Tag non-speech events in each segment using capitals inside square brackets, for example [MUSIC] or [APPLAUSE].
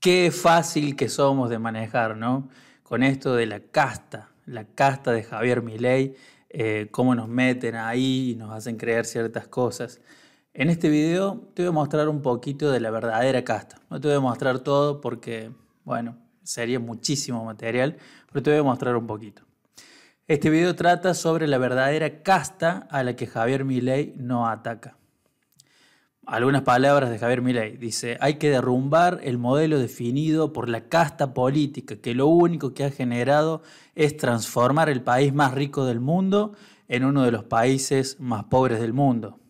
Qué fácil que somos de manejar, ¿no? Con esto de la casta, la casta de Javier Milei, eh, cómo nos meten ahí y nos hacen creer ciertas cosas. En este video te voy a mostrar un poquito de la verdadera casta. No te voy a mostrar todo porque, bueno, sería muchísimo material, pero te voy a mostrar un poquito. Este video trata sobre la verdadera casta a la que Javier Milei no ataca. Algunas palabras de Javier Milei. Dice, hay que derrumbar el modelo definido por la casta política, que lo único que ha generado es transformar el país más rico del mundo en uno de los países más pobres del mundo.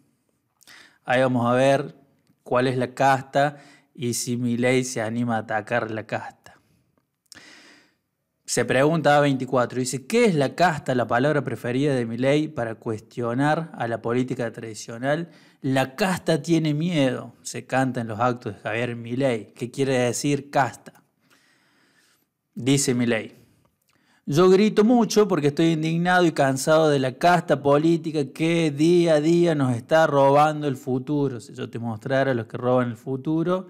Ahí vamos a ver cuál es la casta y si Milei se anima a atacar la casta. Se pregunta a 24, dice, ¿qué es la casta, la palabra preferida de Milei para cuestionar a la política tradicional? La casta tiene miedo, se canta en los actos de Javier Milei. ¿Qué quiere decir casta? Dice Milei. Yo grito mucho porque estoy indignado y cansado de la casta política que día a día nos está robando el futuro. Si yo te mostrara los que roban el futuro,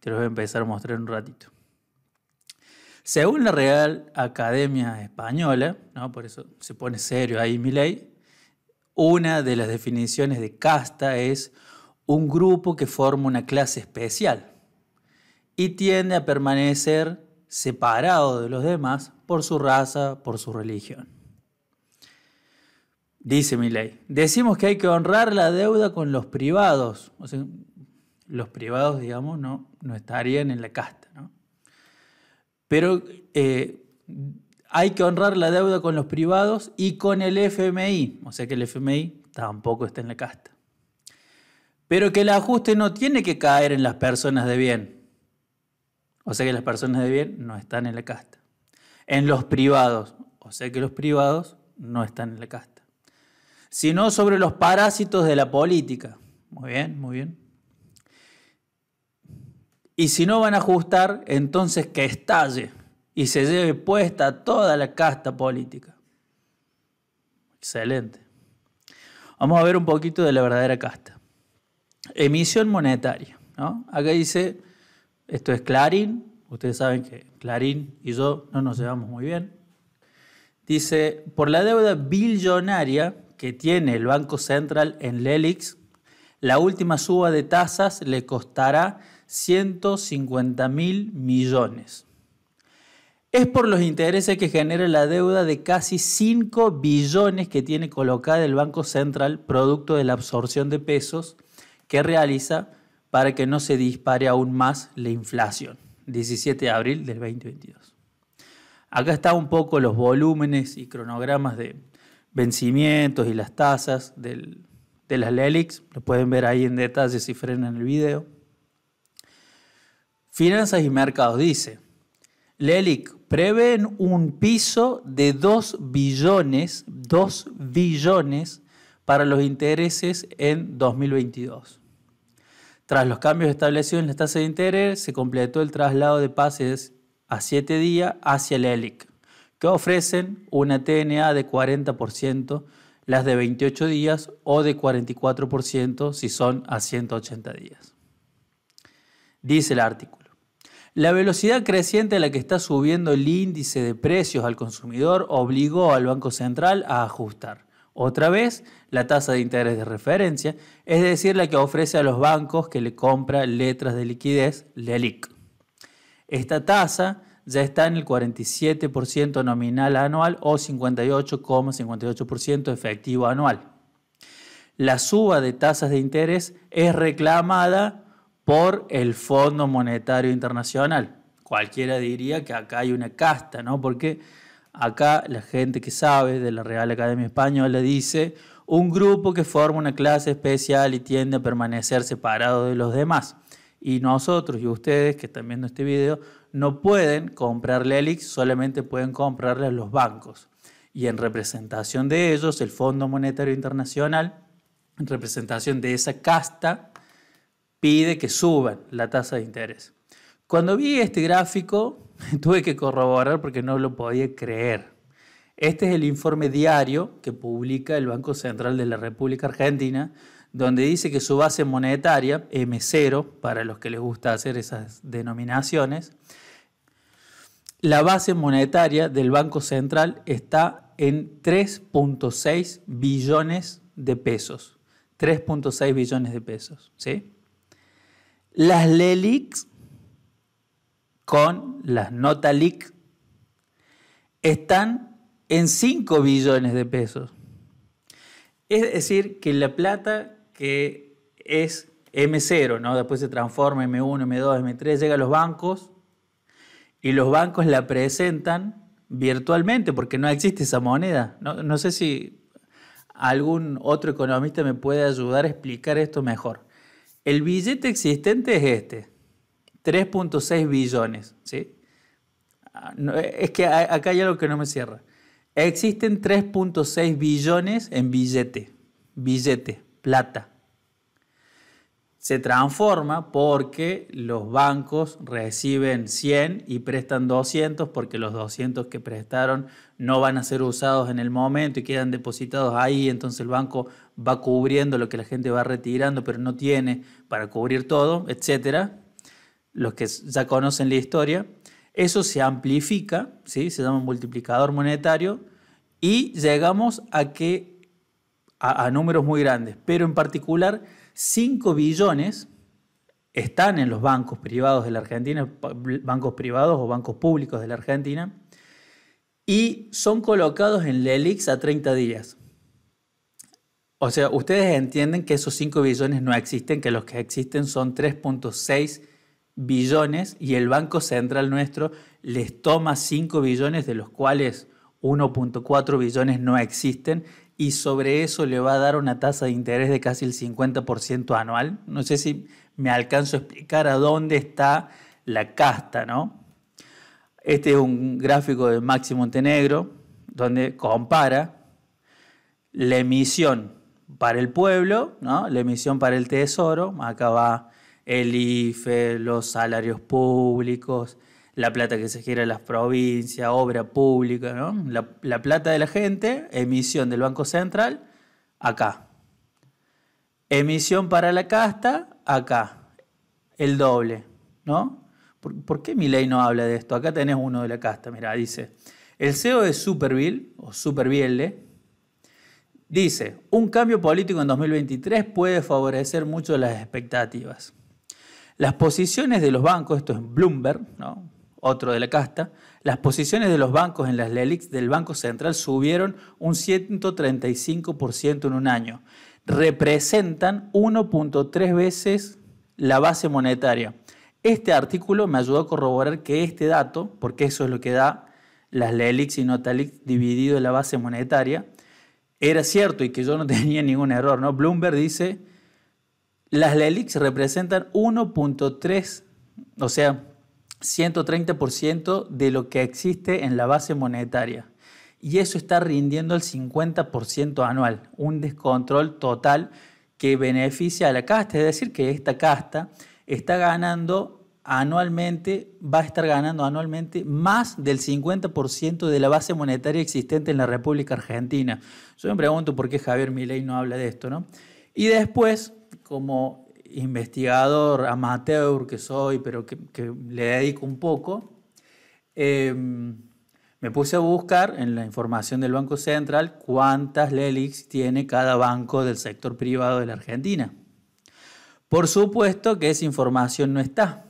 te los voy a empezar a mostrar un ratito. Según la Real Academia Española, ¿no? por eso se pone serio ahí mi ley, una de las definiciones de casta es un grupo que forma una clase especial y tiende a permanecer separado de los demás por su raza, por su religión. Dice mi ley, decimos que hay que honrar la deuda con los privados. O sea, los privados, digamos, no, no estarían en la casta. ¿no? pero eh, hay que honrar la deuda con los privados y con el FMI, o sea que el FMI tampoco está en la casta. Pero que el ajuste no tiene que caer en las personas de bien, o sea que las personas de bien no están en la casta. En los privados, o sea que los privados no están en la casta, sino sobre los parásitos de la política. Muy bien, muy bien. Y si no van a ajustar, entonces que estalle y se lleve puesta toda la casta política. Excelente. Vamos a ver un poquito de la verdadera casta. Emisión monetaria. Acá dice, esto es Clarín, ustedes saben que Clarín y yo no nos llevamos muy bien. Dice, por la deuda billonaria que tiene el Banco Central en Lelix, la última suba de tasas le costará 150 mil millones. Es por los intereses que genera la deuda de casi 5 billones que tiene colocada el Banco Central, producto de la absorción de pesos que realiza para que no se dispare aún más la inflación. 17 de abril del 2022. Acá están un poco los volúmenes y cronogramas de vencimientos y las tasas de las LELIX. Lo pueden ver ahí en detalle si frenan el video. Finanzas y Mercados dice, Lelic, prevén un piso de 2 billones, 2 billones para los intereses en 2022. Tras los cambios establecidos en la tasa de interés, se completó el traslado de pases a 7 días hacia LELIC, que ofrecen una TNA de 40%, las de 28 días o de 44% si son a 180 días. Dice el artículo. La velocidad creciente a la que está subiendo el índice de precios al consumidor obligó al Banco Central a ajustar. Otra vez, la tasa de interés de referencia, es decir, la que ofrece a los bancos que le compra letras de liquidez, LELIC. Esta tasa ya está en el 47% nominal anual o 58,58% efectivo anual. La suba de tasas de interés es reclamada por el Fondo Monetario Internacional. Cualquiera diría que acá hay una casta, ¿no? Porque acá la gente que sabe de la Real Academia Española dice un grupo que forma una clase especial y tiende a permanecer separado de los demás. Y nosotros y ustedes que están viendo este video no pueden comprarle el solamente pueden comprarle a los bancos. Y en representación de ellos, el Fondo Monetario Internacional, en representación de esa casta, pide que suban la tasa de interés. Cuando vi este gráfico, [LAUGHS] tuve que corroborar porque no lo podía creer. Este es el informe diario que publica el Banco Central de la República Argentina, donde dice que su base monetaria, M0, para los que les gusta hacer esas denominaciones, la base monetaria del Banco Central está en 3.6 billones de pesos. 3.6 billones de pesos, ¿sí? las LELIX con las NOTALIC están en 5 billones de pesos. Es decir, que la plata que es M0, ¿no? después se transforma en M1, M2, M3, llega a los bancos y los bancos la presentan virtualmente porque no existe esa moneda. no sé si algún otro economista me puede ayudar a explicar esto mejor. El billete existente es este, 3.6 billones. ¿sí? Ah, es que acá hay algo que no me cierra. Existen 3.6 billones en billete, billete, plata se transforma porque los bancos reciben 100 y prestan 200 porque los 200 que prestaron no van a ser usados en el momento y quedan depositados ahí, entonces el banco va cubriendo lo que la gente va retirando, pero no tiene para cubrir todo, etcétera. Los que ya conocen la historia, eso se amplifica, ¿sí? se llama multiplicador monetario y llegamos a que a números muy grandes, pero en particular 5 billones están en los bancos privados de la Argentina, bancos privados o bancos públicos de la Argentina, y son colocados en LELIX a 30 días. O sea, ustedes entienden que esos 5 billones no existen, que los que existen son 3.6 billones y el Banco Central nuestro les toma 5 billones, de los cuales 1.4 billones no existen, y sobre eso le va a dar una tasa de interés de casi el 50% anual. No sé si me alcanzo a explicar a dónde está la casta, ¿no? Este es un gráfico de Maxi Montenegro donde compara la emisión para el pueblo, ¿no? la emisión para el tesoro, acá va el IFE, los salarios públicos, la plata que se gira en las provincias, obra pública, ¿no? la, plata de la gente, emisión del Banco Central, acá. Emisión para la casta, acá. El doble, ¿no? ¿Por, qué mi ley no habla de esto? Acá tenés uno de la casta, mira, dice. El CEO de Superville, o Supervielle, dice, un cambio político en 2023 puede favorecer mucho las expectativas. Las posiciones de los bancos, esto es Bloomberg, ¿no? otro de la casta, las posiciones de los bancos en las LELIX del Banco Central subieron un 135% en un año. Representan 1.3 veces la base monetaria. Este artículo me ayudó a corroborar que este dato, porque eso es lo que da las LELIX y Notalix dividido en la base monetaria, era cierto y que yo no [LAUGHS] tenía ningún error. ¿no? Bloomberg dice, las LELIX representan 1.3, o sea, 130% de lo que existe en la base monetaria. Y eso está rindiendo el 50% anual, un descontrol total que beneficia a la casta. Es decir, que esta casta está ganando anualmente, va a estar ganando anualmente más del 50% de la base monetaria existente en la República Argentina. Yo me pregunto por qué Javier Milei no habla de esto, ¿no? Y después, como investigador amateur que soy, pero que, le dedico un poco, em, me puse a buscar en la información del Banco Central cuántas LELIX tiene cada banco del sector privado de la Argentina. Por supuesto que esa información no está,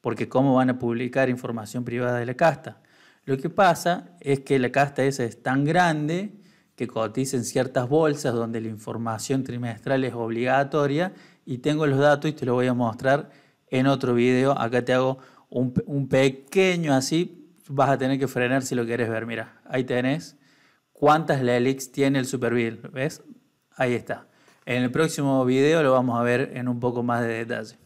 porque ¿cómo van a publicar información privada de la casta? Lo que pasa es que la casta esa es tan grande que cotiza en ciertas bolsas donde la información trimestral es obligatoria y tengo los datos y te los voy a mostrar en otro video. Acá te hago un, pequeño así, vas a tener que frenar si lo quieres ver. Mira, ahí tenés cuántas Lelix tiene el Superville. ¿ves? Ahí está. En el próximo video lo vamos a ver en un poco más de detalle.